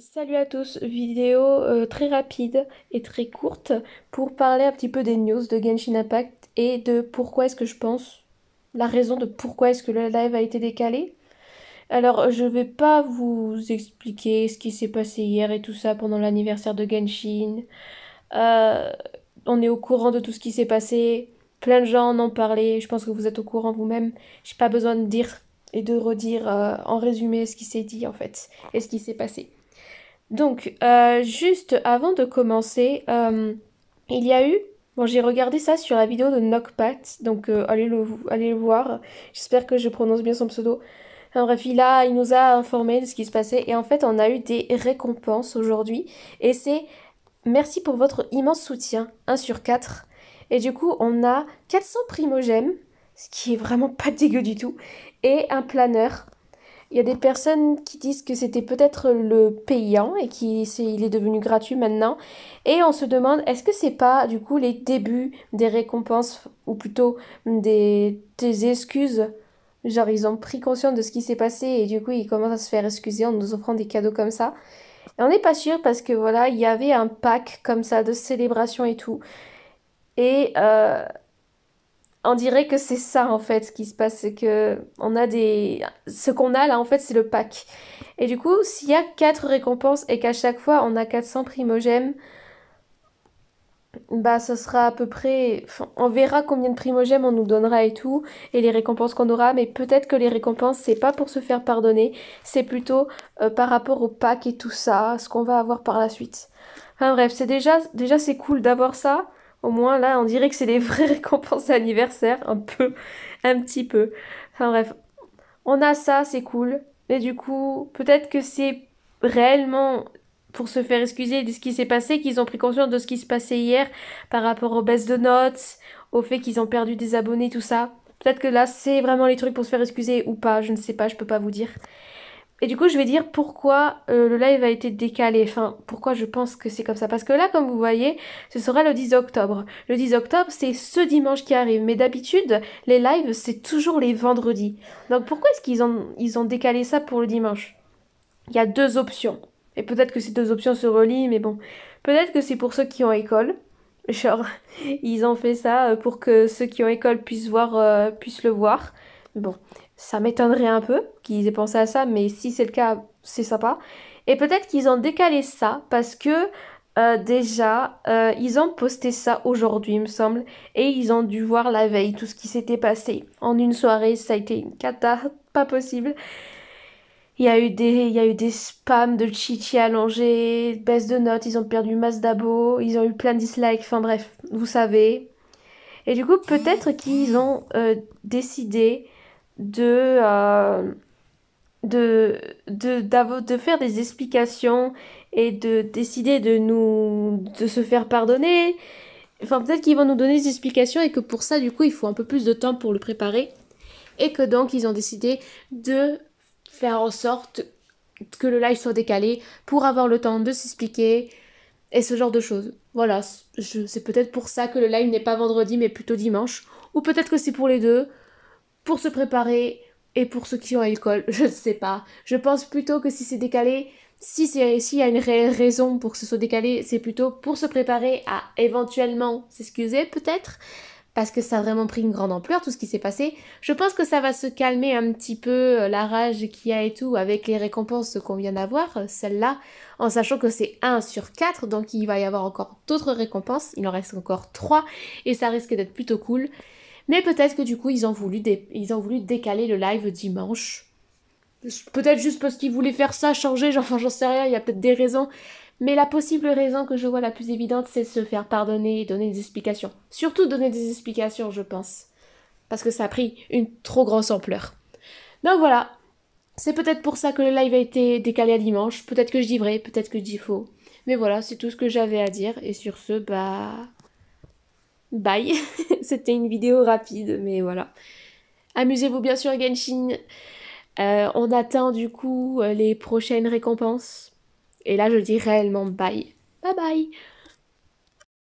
Salut à tous, vidéo euh, très rapide et très courte pour parler un petit peu des news de Genshin Impact et de pourquoi est-ce que je pense, la raison de pourquoi est-ce que le live a été décalé. Alors je vais pas vous expliquer ce qui s'est passé hier et tout ça pendant l'anniversaire de Genshin. Euh, on est au courant de tout ce qui s'est passé, plein de gens en ont parlé, je pense que vous êtes au courant vous-même, j'ai pas besoin de dire et de redire euh, en résumé ce qui s'est dit en fait et ce qui s'est passé. Donc, euh, juste avant de commencer, euh, il y a eu Bon, j'ai regardé ça sur la vidéo de Knockpat, donc euh, allez, le, voir. J'espère que je prononce bien son pseudo. Enfin bref, il, il nous a informé de ce qui se passait et en fait, on a eu des récompenses aujourd'hui. Et c'est merci pour votre immense soutien, 1 sur 4. Et du coup, on a 400 primogèmes, ce qui est vraiment pas dégueu du tout, et un planeur. Il y a des personnes qui disent que c'était peut-être le payant et qu'il est, devenu gratuit maintenant. Et on se demande, est-ce que c'est pas du coup les débuts des récompenses ou plutôt des, excuses Genre ils ont pris conscience de ce qui s'est passé et du coup ils commencent à se faire excuser en nous offrant des cadeaux comme ça. on n'est pas sûr parce que voilà, il y avait un pack comme ça de célébration et tout. Et euh, on dirait que c'est ça en fait ce qui se passe, c'est que on a des, ce qu'on a là en fait c'est le pack. Et du coup, s'il y a 4 récompenses et qu'à chaque fois on a 400 primogèmes, bah ce sera à peu près, on verra combien de primogèmes on nous donnera et tout, et les récompenses qu'on aura, mais peut-être que les récompenses c'est pas pour se faire pardonner, c'est plutôt euh, par rapport au pack et tout ça, ce qu'on va avoir par la suite. Enfin bref, c'est déjà, déjà c'est cool d'avoir ça. Au moins, là, on dirait que c'est les vraies récompenses d'anniversaire, un peu, un petit peu. Enfin bref, on a ça, c'est cool. Mais du coup, peut-être que c'est réellement pour se faire excuser de ce qui s'est passé qu'ils ont pris conscience de ce qui se passait hier par rapport aux baisses de notes, au fait qu'ils ont perdu des abonnés, tout ça. Peut-être que là, c'est vraiment les trucs pour se faire excuser ou pas, je ne sais pas, je peux pas vous dire. Et du coup, je vais dire pourquoi euh, le live a été décalé, enfin pourquoi je pense que c'est comme ça. Parce que là, comme vous voyez, ce sera le 10 octobre. Le 10 octobre, c'est ce dimanche qui arrive. Mais d'habitude, les lives, c'est toujours les vendredis. Donc pourquoi est-ce qu'ils ont, ils ont décalé ça pour le dimanche Il y a deux options. Et peut-être que ces deux options se relient, mais bon. Peut-être que c'est pour ceux qui ont école. Genre, ils ont fait ça euh, pour que ceux qui ont école puissent, voir, euh, puissent le voir. Bon, ça m'étonnerait un peu qu'ils aient pensé à ça, mais si c'est le cas, c'est sympa. Et peut-être qu'ils ont décalé ça parce que euh, déjà, euh, ils ont posté ça aujourd'hui, il me semble, et ils ont dû voir la veille tout ce qui s'était passé. En une soirée, ça a été une cata, pas possible. Il y a eu des, il y eu des spams de chichi allongés, baisse de notes, ils ont perdu masse d'abos, ils ont eu plein de dislikes, enfin bref, vous savez. Et du coup, peut-être qu'ils ont euh, décidé euh, de, faire des explications et de décider de nous de se faire pardonner. Enfin, peut-être qu'ils vont nous donner des explications et que pour ça, du coup, il faut un peu plus de temps pour le préparer. Et que donc, ils ont décidé de faire en sorte que le live soit décalé pour avoir le temps de s'expliquer et ce genre de choses. Voilà, c'est peut-être pour ça que le live n'est pas vendredi mais plutôt dimanche. Ou peut-être que c'est pour les deux pour se préparer et pour ceux qui ont à l'école, je ne sais pas. Je pense plutôt que si c'est décalé, si s'il y a une réelle raison pour que ce soit décalé, c'est plutôt pour se préparer à éventuellement s'excuser peut-être parce que ça a vraiment pris une grande ampleur tout ce qui s'est passé. Je pense que ça va se calmer un petit peu euh, la rage qu'il y a et tout avec les récompenses qu'on vient d'avoir, euh, celle-là, en sachant que c'est 1 sur 4, donc il va y avoir encore d'autres récompenses, il en reste encore 3 et ça risque d'être plutôt cool. Mais peut-être que du coup, ils ont voulu, ils ont voulu décaler le live dimanche. Peut-être juste parce qu'ils voulaient faire ça, changer, enfin j'en sais rien, il y a peut-être des raisons. Mais la possible raison que je vois la plus évidente, c'est se faire pardonner et donner des explications. Surtout donner des explications, je pense. Parce que ça a pris une trop grosse ampleur. Donc voilà. C'est peut-être pour ça que le live a été décalé à dimanche. Peut-être que je dis vrai, peut-être que je dis faux. Mais voilà, c'est tout ce que j'avais à dire. Et sur ce, bah bye. C'était une vidéo rapide, mais voilà. Amusez-vous bien sur Genshin. Euh, on attend du coup euh, les prochaines récompenses. Et là, je dis réellement bye. Bye bye.